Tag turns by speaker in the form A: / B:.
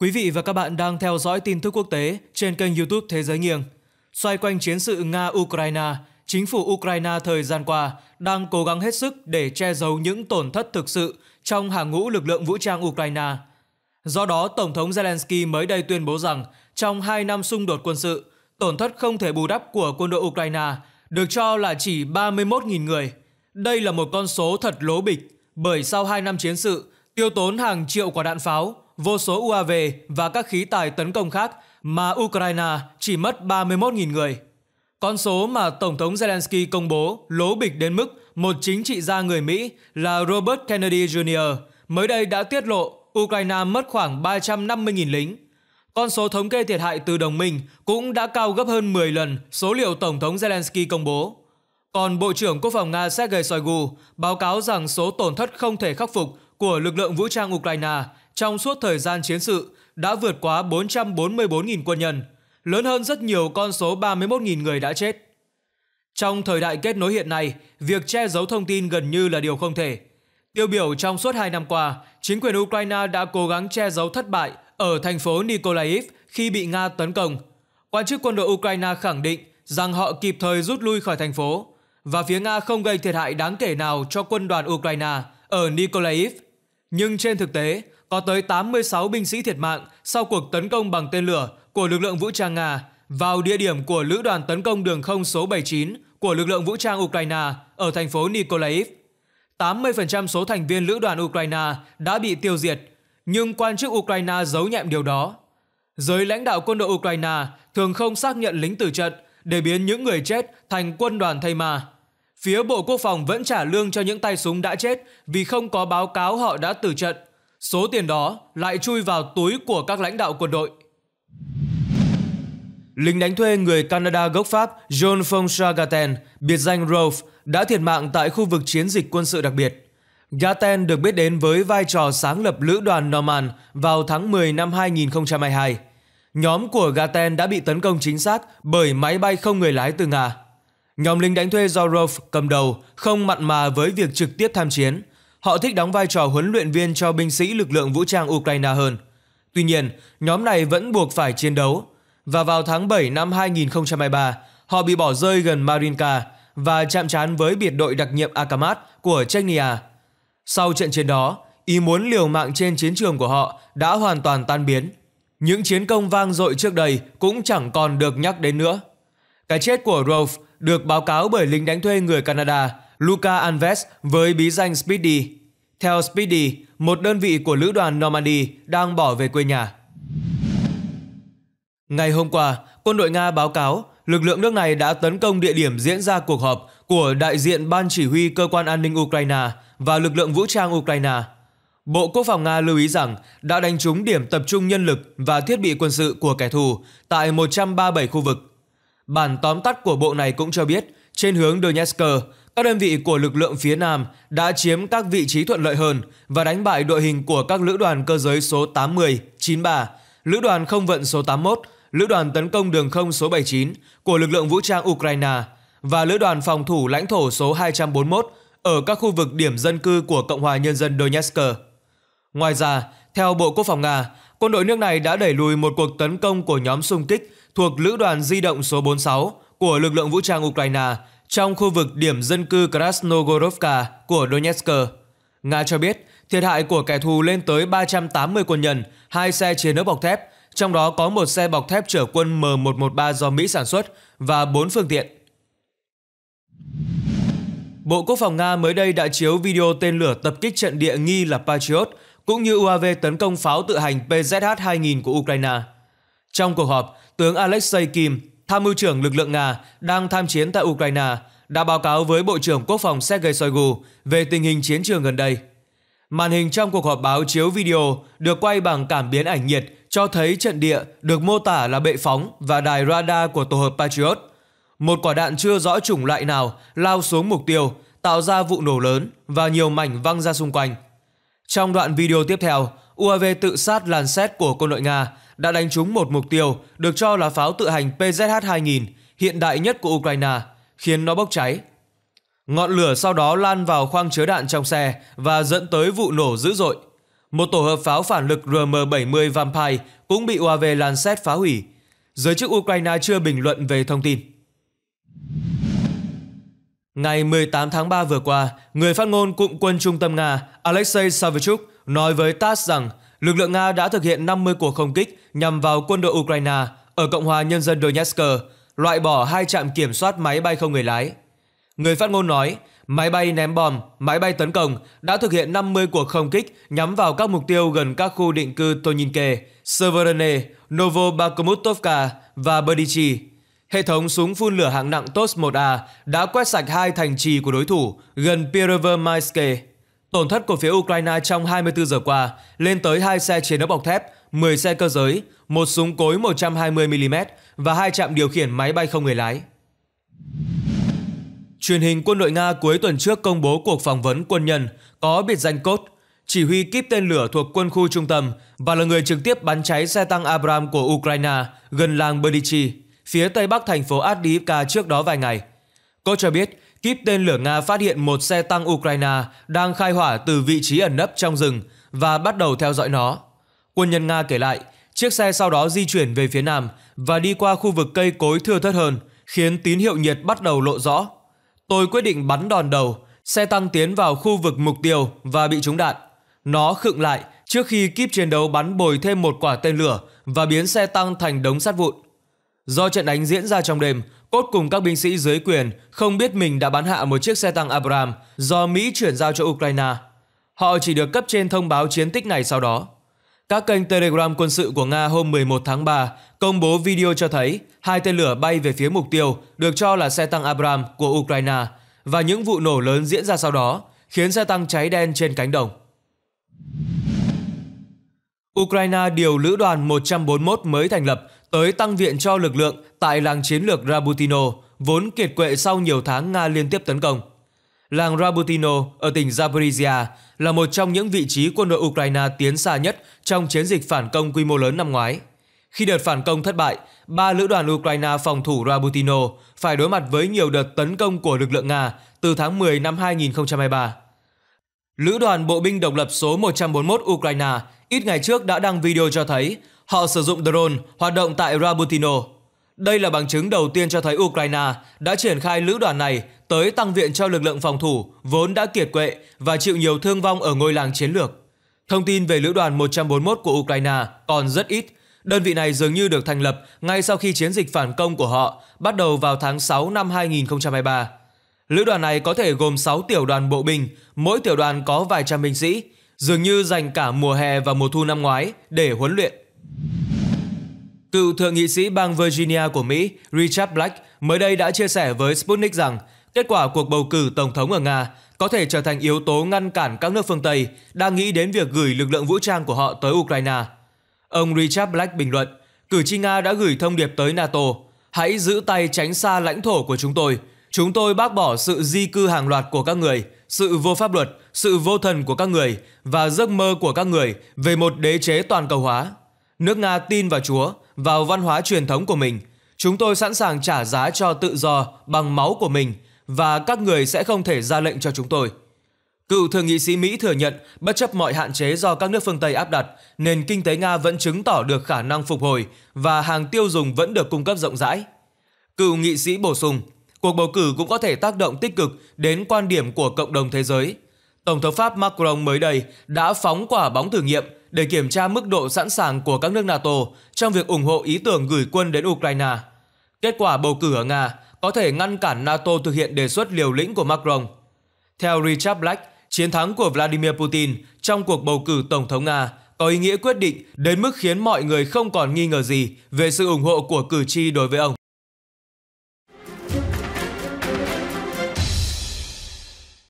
A: Quý vị và các bạn đang theo dõi tin tức quốc tế trên kênh YouTube Thế giới nghiêng. Xoay quanh chiến sự Nga-Ukraine, chính phủ Ukraine thời gian qua đang cố gắng hết sức để che giấu những tổn thất thực sự trong hàng ngũ lực lượng vũ trang Ukraine. Do đó, Tổng thống Zelensky mới đây tuyên bố rằng trong 2 năm xung đột quân sự, tổn thất không thể bù đắp của quân đội Ukraine được cho là chỉ 31.000 người. Đây là một con số thật lố bịch bởi sau 2 năm chiến sự, tiêu tốn hàng triệu quả đạn pháo, vô số UAV và các khí tài tấn công khác mà Ukraine chỉ mất 31.000 người. Con số mà Tổng thống Zelensky công bố lố bịch đến mức một chính trị gia người Mỹ là Robert Kennedy Jr. mới đây đã tiết lộ Ukraine mất khoảng 350.000 lính. Con số thống kê thiệt hại từ đồng minh cũng đã cao gấp hơn 10 lần số liệu Tổng thống Zelensky công bố. Còn Bộ trưởng Quốc phòng Nga Sergei Shoigu báo cáo rằng số tổn thất không thể khắc phục của lực lượng vũ trang Ukraine trong suốt thời gian chiến sự đã vượt quá 444.000 quân nhân, lớn hơn rất nhiều con số 31.000 người đã chết. Trong thời đại kết nối hiện nay, việc che giấu thông tin gần như là điều không thể. Tiêu biểu trong suốt 2 năm qua, chính quyền Ukraine đã cố gắng che giấu thất bại ở thành phố Mykolaiv khi bị Nga tấn công. Quan chức quân đội Ukraine khẳng định rằng họ kịp thời rút lui khỏi thành phố và phía Nga không gây thiệt hại đáng kể nào cho quân đoàn Ukraine ở Mykolaiv. Nhưng trên thực tế, có tới 86 binh sĩ thiệt mạng sau cuộc tấn công bằng tên lửa của lực lượng vũ trang Nga vào địa điểm của lữ đoàn tấn công đường không số 79 của lực lượng vũ trang Ukraine ở thành phố Nikolaev. 80% số thành viên lữ đoàn Ukraine đã bị tiêu diệt, nhưng quan chức Ukraine giấu nhẹm điều đó. Giới lãnh đạo quân đội Ukraine thường không xác nhận lính tử trận để biến những người chết thành quân đoàn thay mà. Phía Bộ Quốc phòng vẫn trả lương cho những tay súng đã chết vì không có báo cáo họ đã tử trận số tiền đó lại chui vào túi của các lãnh đạo quân đội. Lính đánh thuê người Canada gốc Pháp John François Gaten, biệt danh Rove, đã thiệt mạng tại khu vực chiến dịch quân sự đặc biệt. Gaten được biết đến với vai trò sáng lập lữ đoàn Norman vào tháng 10 năm 2022. Nhóm của Gaten đã bị tấn công chính xác bởi máy bay không người lái từ Nga. Nhóm lính đánh thuê do Rove cầm đầu không mặn mà với việc trực tiếp tham chiến, Họ thích đóng vai trò huấn luyện viên cho binh sĩ lực lượng vũ trang Ukraine hơn. Tuy nhiên, nhóm này vẫn buộc phải chiến đấu. Và vào tháng 7 năm 2023, họ bị bỏ rơi gần Marinka và chạm trán với biệt đội đặc nhiệm Akamat của Chechnya. Sau trận chiến đó, ý muốn liều mạng trên chiến trường của họ đã hoàn toàn tan biến. Những chiến công vang dội trước đây cũng chẳng còn được nhắc đến nữa. Cái chết của Rolf được báo cáo bởi lính đánh thuê người Canada Luca Alves với bí danh Speedy. Theo Speedy, một đơn vị của lữ đoàn Normandy đang bỏ về quê nhà. Ngày hôm qua, quân đội Nga báo cáo lực lượng nước này đã tấn công địa điểm diễn ra cuộc họp của đại diện Ban Chỉ huy Cơ quan An ninh Ukraine và lực lượng vũ trang Ukraine. Bộ Quốc phòng Nga lưu ý rằng đã đánh trúng điểm tập trung nhân lực và thiết bị quân sự của kẻ thù tại 137 khu vực. Bản tóm tắt của bộ này cũng cho biết, trên hướng Donetsk, các đơn vị của lực lượng phía Nam đã chiếm các vị trí thuận lợi hơn và đánh bại đội hình của các lữ đoàn cơ giới số 80, 93, lữ đoàn không vận số 81, lữ đoàn tấn công đường không số 79 của lực lượng vũ trang Ukraine và lữ đoàn phòng thủ lãnh thổ số 241 ở các khu vực điểm dân cư của Cộng hòa Nhân dân Donetsk. Ngoài ra, theo Bộ Quốc phòng Nga, quân đội nước này đã đẩy lùi một cuộc tấn công của nhóm xung kích thuộc lữ đoàn di động số 46 của lực lượng vũ trang Ukraine trong khu vực điểm dân cư Krasnogorovka của Donetsk. Nga cho biết thiệt hại của kẻ thù lên tới 380 quân nhân, hai xe chiến đấu bọc thép, trong đó có một xe bọc thép chở quân M113 do Mỹ sản xuất và 4 phương tiện. Bộ Quốc phòng Nga mới đây đã chiếu video tên lửa tập kích trận địa nghi là Patriot cũng như UAV tấn công pháo tự hành PZH-2000 của Ukraine. Trong cuộc họp, tướng Alexei Kim, tham mưu trưởng lực lượng Nga đang tham chiến tại Ukraine đã báo cáo với Bộ trưởng Quốc phòng Sergei Shoigu về tình hình chiến trường gần đây. Màn hình trong cuộc họp báo chiếu video được quay bằng cảm biến ảnh nhiệt cho thấy trận địa được mô tả là bệ phóng và đài radar của tổ hợp Patriot. Một quả đạn chưa rõ chủng loại nào lao xuống mục tiêu, tạo ra vụ nổ lớn và nhiều mảnh văng ra xung quanh. Trong đoạn video tiếp theo, UAV tự sát làn xét của quân đội Nga đã đánh trúng một mục tiêu được cho là pháo tự hành PZH-2000 hiện đại nhất của Ukraine, khiến nó bốc cháy. Ngọn lửa sau đó lan vào khoang chứa đạn trong xe và dẫn tới vụ nổ dữ dội. Một tổ hợp pháo phản lực RM-70 Vampire cũng bị UAV Lancet phá hủy. Giới chức Ukraine chưa bình luận về thông tin. Ngày 18 tháng 3 vừa qua, người phát ngôn cụm quân trung tâm Nga Alexei Savichuk nói với TASS rằng lực lượng Nga đã thực hiện 50 cuộc không kích nhằm vào quân đội Ukraine ở Cộng hòa Nhân dân Donetsk, loại bỏ hai trạm kiểm soát máy bay không người lái. Người phát ngôn nói, máy bay ném bom, máy bay tấn công đã thực hiện 50 cuộc không kích nhắm vào các mục tiêu gần các khu định cư Toninke, Severone, Novobakhmutovka và Berdichi. Hệ thống súng phun lửa hạng nặng TOS-1A đã quét sạch hai thành trì của đối thủ gần Pierre Tổn thất của phía Ukraine trong 24 giờ qua lên tới hai xe chiến đấu bọc thép, 10 xe cơ giới, một súng cối 120mm và hai trạm điều khiển máy bay không người lái. Truyền hình quân đội Nga cuối tuần trước công bố cuộc phỏng vấn quân nhân có biệt danh Cốt, chỉ huy kíp tên lửa thuộc quân khu trung tâm và là người trực tiếp bắn cháy xe tăng Abram của Ukraine gần làng Berdichi, phía tây bắc thành phố Adivka trước đó vài ngày. Cốt cho biết kíp tên lửa Nga phát hiện một xe tăng Ukraine đang khai hỏa từ vị trí ẩn nấp trong rừng và bắt đầu theo dõi nó. Quân nhân Nga kể lại, chiếc xe sau đó di chuyển về phía nam và đi qua khu vực cây cối thưa thớt hơn, khiến tín hiệu nhiệt bắt đầu lộ rõ. Tôi quyết định bắn đòn đầu, xe tăng tiến vào khu vực mục tiêu và bị trúng đạn. Nó khựng lại trước khi kíp chiến đấu bắn bồi thêm một quả tên lửa và biến xe tăng thành đống sắt vụn. Do trận đánh diễn ra trong đêm, Cốt cùng các binh sĩ dưới quyền không biết mình đã bắn hạ một chiếc xe tăng Abram do Mỹ chuyển giao cho Ukraine. Họ chỉ được cấp trên thông báo chiến tích này sau đó. Các kênh Telegram quân sự của Nga hôm 11 tháng 3 công bố video cho thấy hai tên lửa bay về phía mục tiêu được cho là xe tăng Abram của Ukraine và những vụ nổ lớn diễn ra sau đó khiến xe tăng cháy đen trên cánh đồng. Ukraine điều lữ đoàn 141 mới thành lập tới tăng viện cho lực lượng tại làng chiến lược Rabutino, vốn kiệt quệ sau nhiều tháng Nga liên tiếp tấn công. Làng Rabutino ở tỉnh Zaporizhia là một trong những vị trí quân đội Ukraine tiến xa nhất trong chiến dịch phản công quy mô lớn năm ngoái. Khi đợt phản công thất bại, ba lữ đoàn Ukraine phòng thủ Rabutino phải đối mặt với nhiều đợt tấn công của lực lượng Nga từ tháng 10 năm 2023. Lữ đoàn Bộ binh Độc lập số 141 Ukraine ít ngày trước đã đăng video cho thấy họ sử dụng drone hoạt động tại Rabutino. Đây là bằng chứng đầu tiên cho thấy Ukraine đã triển khai lữ đoàn này tới tăng viện cho lực lượng phòng thủ vốn đã kiệt quệ và chịu nhiều thương vong ở ngôi làng chiến lược. Thông tin về lữ đoàn 141 của Ukraine còn rất ít. Đơn vị này dường như được thành lập ngay sau khi chiến dịch phản công của họ bắt đầu vào tháng 6 năm 2023. Lữ đoàn này có thể gồm 6 tiểu đoàn bộ binh, mỗi tiểu đoàn có vài trăm binh sĩ, dường như dành cả mùa hè và mùa thu năm ngoái để huấn luyện. Cựu thượng nghị sĩ bang Virginia của Mỹ Richard Black mới đây đã chia sẻ với Sputnik rằng kết quả cuộc bầu cử tổng thống ở Nga có thể trở thành yếu tố ngăn cản các nước phương Tây đang nghĩ đến việc gửi lực lượng vũ trang của họ tới Ukraine. Ông Richard Black bình luận, cử tri Nga đã gửi thông điệp tới NATO, hãy giữ tay tránh xa lãnh thổ của chúng tôi. Chúng tôi bác bỏ sự di cư hàng loạt của các người, sự vô pháp luật, sự vô thần của các người và giấc mơ của các người về một đế chế toàn cầu hóa nước Nga tin vào Chúa, vào văn hóa truyền thống của mình. Chúng tôi sẵn sàng trả giá cho tự do bằng máu của mình và các người sẽ không thể ra lệnh cho chúng tôi. Cựu thượng nghị sĩ Mỹ thừa nhận, bất chấp mọi hạn chế do các nước phương Tây áp đặt, nền kinh tế Nga vẫn chứng tỏ được khả năng phục hồi và hàng tiêu dùng vẫn được cung cấp rộng rãi. Cựu nghị sĩ bổ sung, cuộc bầu cử cũng có thể tác động tích cực đến quan điểm của cộng đồng thế giới – Tổng thống Pháp Macron mới đây đã phóng quả bóng thử nghiệm để kiểm tra mức độ sẵn sàng của các nước NATO trong việc ủng hộ ý tưởng gửi quân đến Ukraine. Kết quả bầu cử ở Nga có thể ngăn cản NATO thực hiện đề xuất liều lĩnh của Macron. Theo Richard Black, chiến thắng của Vladimir Putin trong cuộc bầu cử Tổng thống Nga có ý nghĩa quyết định đến mức khiến mọi người không còn nghi ngờ gì về sự ủng hộ của cử tri đối với ông.